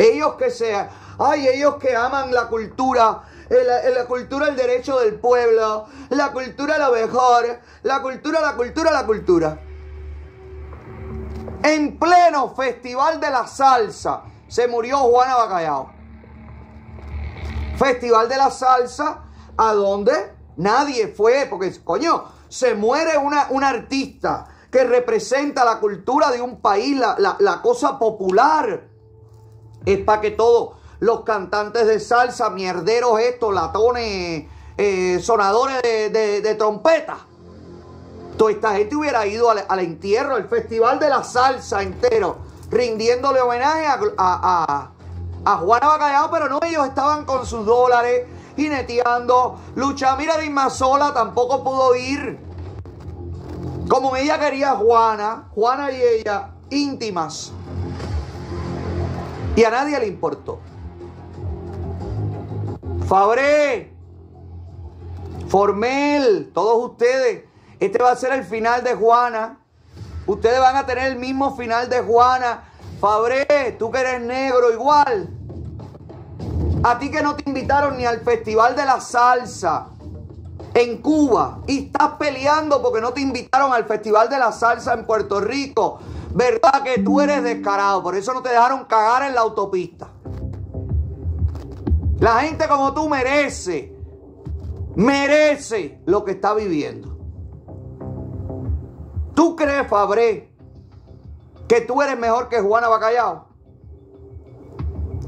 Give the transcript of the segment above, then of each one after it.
Ellos que sean, ay, ellos que aman la cultura, la, cultura el derecho del pueblo, la cultura lo mejor, la cultura, la cultura, la cultura. En pleno Festival de la Salsa se murió Juana Bacallao. Festival de la Salsa, ¿a dónde? Nadie fue, porque coño, se muere una, artista que representa la cultura de un país, la, la cosa popular. Es para que todos los cantantes de salsa, mierderos estos, latones, eh, sonadores de, trompeta, toda esta gente hubiera ido al, entierro, al festival de la salsa entero, rindiéndole homenaje a, a, Juana Bacallao, pero no, ellos estaban con sus dólares jineteando. Lucha, mira, de sola tampoco pudo ir. Como ella quería Juana, Juana y ella, íntimas. Y a nadie le importó. Fabré, Formel, todos ustedes. Este va a ser el final de Juana. Ustedes van a tener el mismo final de Juana. Fabré, tú que eres negro igual. A ti que no te invitaron ni al Festival de la Salsa en Cuba y estás peleando porque no te invitaron al Festival de la Salsa en Puerto Rico verdad que tú eres descarado, por eso no te dejaron cagar en la autopista. La gente como tú merece, merece lo que está viviendo. ¿Tú crees, Fabré, que tú eres mejor que Juana Bacallao?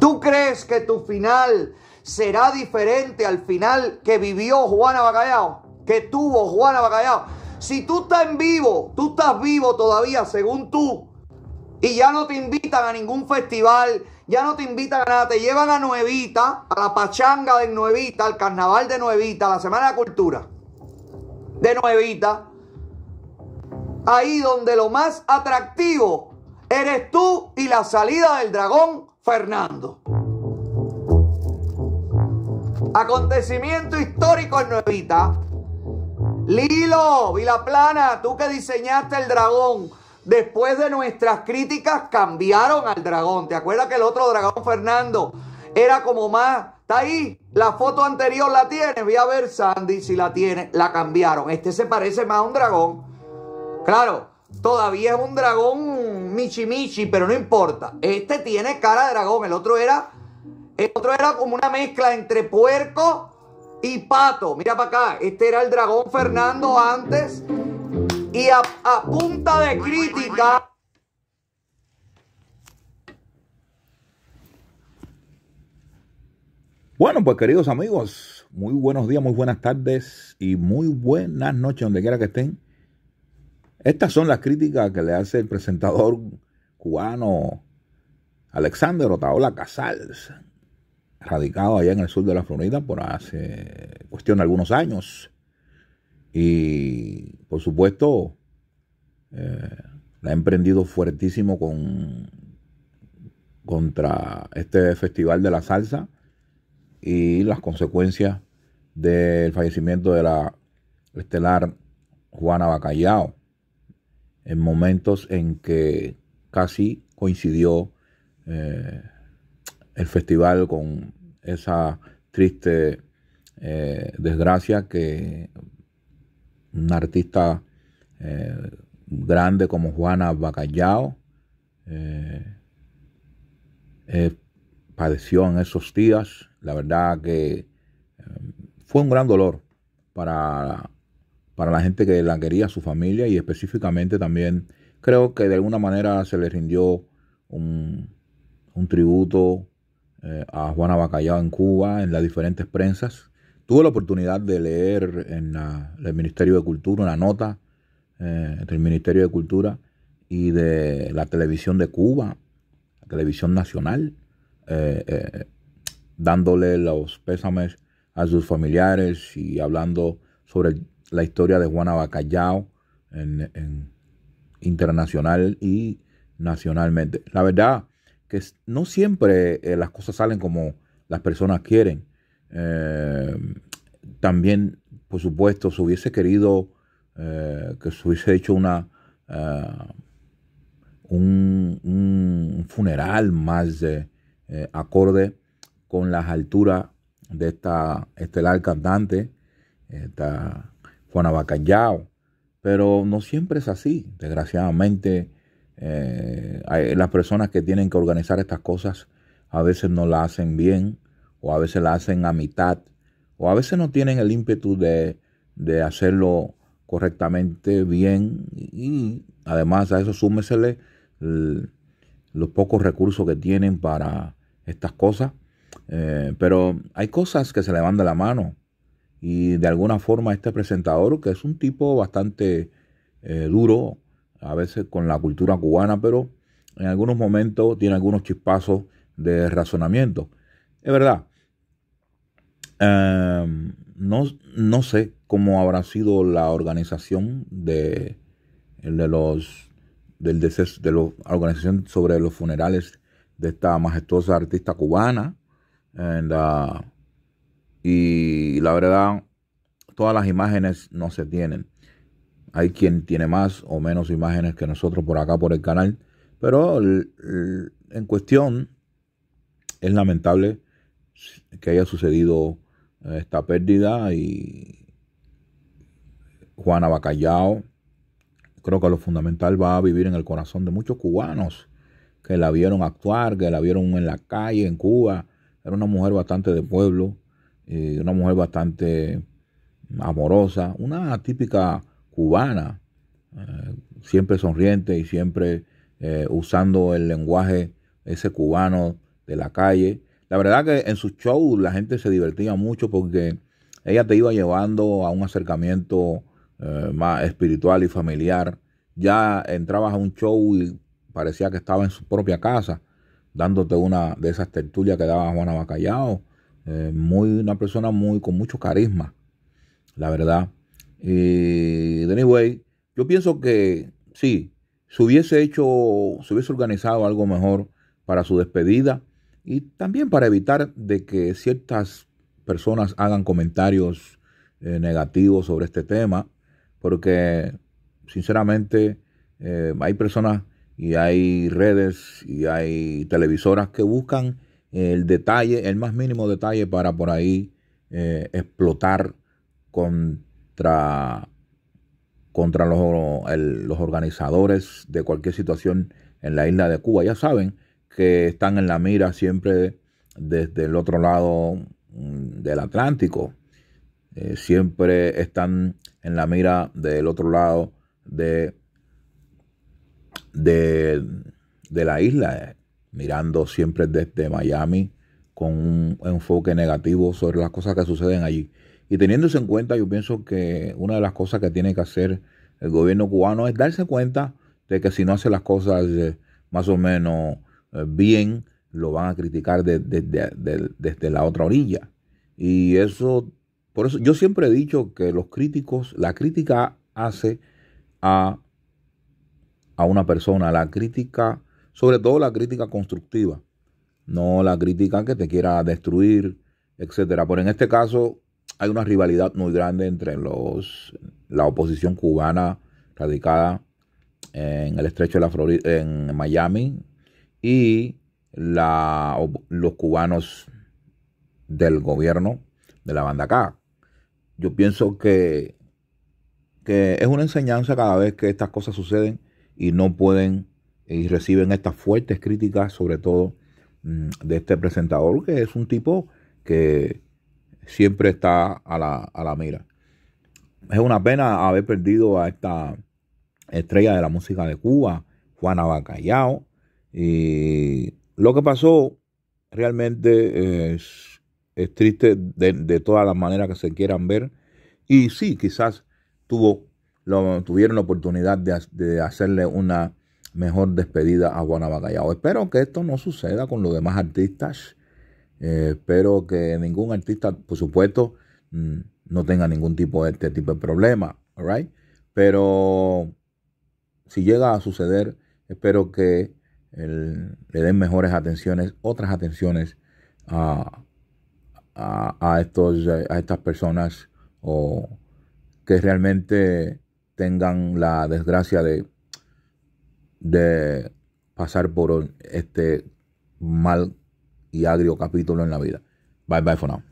¿Tú crees que tu final será diferente al final que vivió Juana Bacallao? Que tuvo Juana Bacallao. Si tú estás en vivo, tú estás vivo todavía, según tú, y ya no te invitan a ningún festival, ya no te invitan a nada, te llevan a Nuevita, a la pachanga de Nuevita, al carnaval de Nuevita, a la Semana de Cultura de Nuevita. Ahí donde lo más atractivo eres tú y la salida del dragón Fernando. Acontecimiento histórico en Nuevita. Lilo, Vilaplana, tú que diseñaste el dragón, después de nuestras críticas cambiaron al dragón. ¿Te acuerdas que el otro dragón, Fernando, era como más... Está ahí, la foto anterior la tiene. Voy a ver Sandy si la tiene. La cambiaron. Este se parece más a un dragón. Claro, todavía es un dragón michi michi, pero no importa. Este tiene cara de dragón. El otro era, el otro era como una mezcla entre puerco y Pato. Mira para acá, este era el dragón Fernando antes. Y a, punta de crítica. Bueno, pues queridos amigos, muy buenos días, muy buenas tardes y muy buenas noches, donde quiera que estén. Estas son las críticas que le hace el presentador cubano Alexander Otaola Casals radicado allá en el sur de la Florida por hace cuestión de algunos años. Y por supuesto, eh, la he emprendido fuertísimo con, contra este festival de la salsa y las consecuencias del fallecimiento de la estelar Juana Bacallao, en momentos en que casi coincidió eh, el festival con esa triste eh, desgracia que un artista eh, grande como Juana Bacallao eh, padeció en esos días. La verdad que fue un gran dolor para, la gente que la quería, su familia y específicamente también creo que de alguna manera se le rindió un, un tributo eh, a Juana Bacallao en Cuba, en las diferentes prensas. Tuve la oportunidad de leer en, el Ministerio de Cultura una nota eh, del Ministerio de Cultura y de la televisión de Cuba, la televisión nacional, eh, eh, dándole los pésames a sus familiares y hablando sobre la historia de Juana Bacallao internacional y nacionalmente. La verdad, que no siempre eh, las cosas salen como las personas quieren. Eh, también, por supuesto, se hubiese querido eh, que se hubiese hecho una, un, funeral más acorde con las alturas de esta estelar cantante, esta Juana Bacallao. Pero no siempre es así, desgraciadamente eh, las personas que tienen que organizar estas cosas a veces no la hacen bien o a veces la hacen a mitad o a veces no tienen el ímpetu de, hacerlo correctamente bien y además a eso súmesele los pocos recursos que tienen para estas cosas. Eh, pero hay cosas que se le van de la mano y de alguna forma este presentador, que es un tipo bastante eh, duro, a veces con la cultura cubana, pero en algunos momentos tiene algunos chispazos de razonamiento. Es verdad. Em, no, sé cómo habrá sido la organización de, de los del de la organización sobre los funerales de esta majestuosa artista cubana. y la verdad, todas las imágenes no se tienen. Hay quien tiene más o menos imágenes que nosotros por acá, por el canal. Pero en cuestión, es lamentable que haya sucedido eh, esta pérdida y Juana Bacallao, creo que lo fundamental va a vivir en el corazón de muchos cubanos que la vieron actuar, que la vieron en la calle, en Cuba. Era una mujer bastante de pueblo, eh, una mujer bastante amorosa, una típica cubana, eh, siempre sonriente y siempre eh, usando el lenguaje ese cubano de la calle. La verdad que en su show la gente se divertía mucho porque ella te iba llevando a un acercamiento eh, más espiritual y familiar. Ya entrabas a un show y parecía que estaba en su propia casa, dándote una de esas tertulias que daba Juana Bacallao. muy, una persona muy con mucho carisma, la verdad. Eh, anyway, yo pienso que sí, se hubiese hecho, se hubiese organizado algo mejor para su despedida y también para evitar de que ciertas personas hagan comentarios eh, negativos sobre este tema, porque sinceramente eh, hay personas y hay redes y hay televisoras que buscan el detalle, el más mínimo detalle para por ahí eh, explotar con contra, los, organizadores de cualquier situación en la isla de Cuba. Ya saben que están en la mira siempre desde el otro lado mm, del Atlántico. Eh, siempre están en la mira del otro lado de, de, la isla, eh, mirando siempre desde Miami con un enfoque negativo sobre las cosas que suceden allí. Y teniéndose en cuenta, yo pienso que una de las cosas que tiene que hacer el gobierno cubano es darse cuenta de que si no hace las cosas eh, más o menos eh, bien, lo van a criticar desde la otra orilla. Y eso, por eso yo siempre he dicho que los críticos, la crítica hace a, una persona, la crítica, sobre todo la crítica constructiva, no la crítica que te quiera destruir, etcétera. Pero en este caso, hay una rivalidad muy grande entre los, la oposición cubana radicada en el estrecho de la Florida, en Miami, y la, los cubanos del gobierno de la banda K. Yo pienso que, que es una enseñanza cada vez que estas cosas suceden y no pueden y reciben estas fuertes críticas, sobre todo mm, de este presentador, que es un tipo que siempre está a la, a la mira. Es una pena haber perdido a esta estrella de la música de Cuba, Juana Bacallao. Y lo que pasó realmente es, triste de, todas las maneras que se quieran ver. Y sí, quizás tuvo, lo, tuvieron la oportunidad de, de, hacerle una mejor despedida a Juana Bacallao. Espero que esto no suceda con los demás artistas espero eh, que ningún artista, por supuesto, mm, no tenga ningún tipo de este tipo de problema, right? Pero si llega a suceder, espero que le den mejores atenciones, otras atenciones a, estos, a estas personas o que realmente tengan la desgracia de, de pasar por este mal y agrio capítulo en la vida. Bye bye for now.